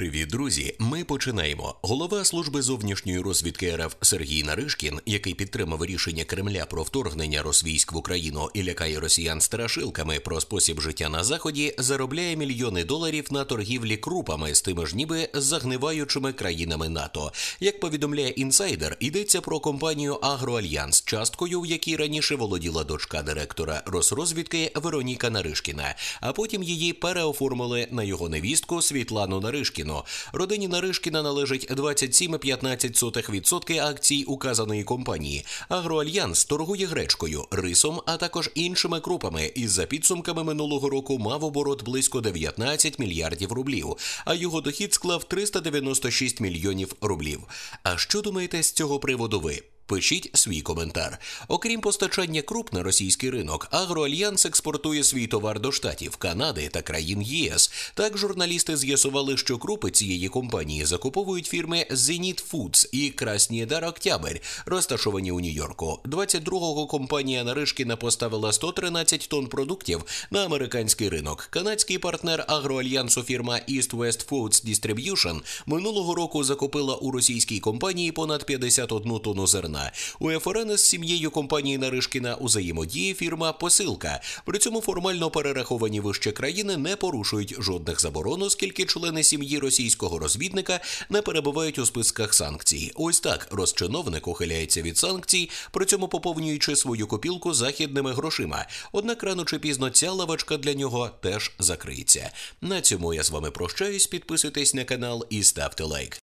Привіт, друзі! Ми починаємо. Голова служби зовнішньої розвідки РФ Сергій Наришкін, який підтримав рішення Кремля про вторгнення російськ в Україну і лякає росіян страшилками про спосіб життя на заході, заробляє мільйони доларів на торгівлі крупами з тими ж ніби загниваючими країнами НАТО. Як повідомляє інсайдер, йдеться про компанію Агроальянс, часткою в якій раніше володіла дочка директора Росрозвідки Вероніка Наришкіна, а потім її переоформили на його невістку Світлану Наришкін вигідно. Родині Наришкіна належить 27,15% акцій указаної компанії. Агроальянс торгує гречкою, рисом, а також іншими крупами. І за підсумками минулого року мав оборот близько 19 мільярдів рублів, а його дохід склав 396 мільйонів рублів. А що думаєте з цього приводу ви? Пишіть свій коментар. Окрім постачання круп на російський ринок, Агроальянс експортує свій товар до штатів Канади та країн ЄС. Так журналісти з'ясували, що крупи цієї компанії закуповують фірми Зеніт Фудс і Дар Октябрь, розташовані у Нью-Йорку. 22-го компанія Наришкіна поставила 113 тонн продуктів на американський ринок. Канадський партнер агроальянсу фірма East West Foods Distribution минулого року закупила у російській компанії понад 51 тонну зерна. Єфорена. У Єфорена з сім'єю компанії Наришкіна у взаємодії фірма Посилка. При цьому формально перераховані вище країни не порушують жодних заборон, оскільки члени сім'ї російського розвідника не перебувають у списках санкцій. Ось так розчиновник ухиляється від санкцій, при цьому поповнюючи свою копілку західними грошима. Однак рано чи пізно ця лавочка для нього теж закриється. На цьому я з вами прощаюсь. Підписуйтесь на канал і ставте лайк.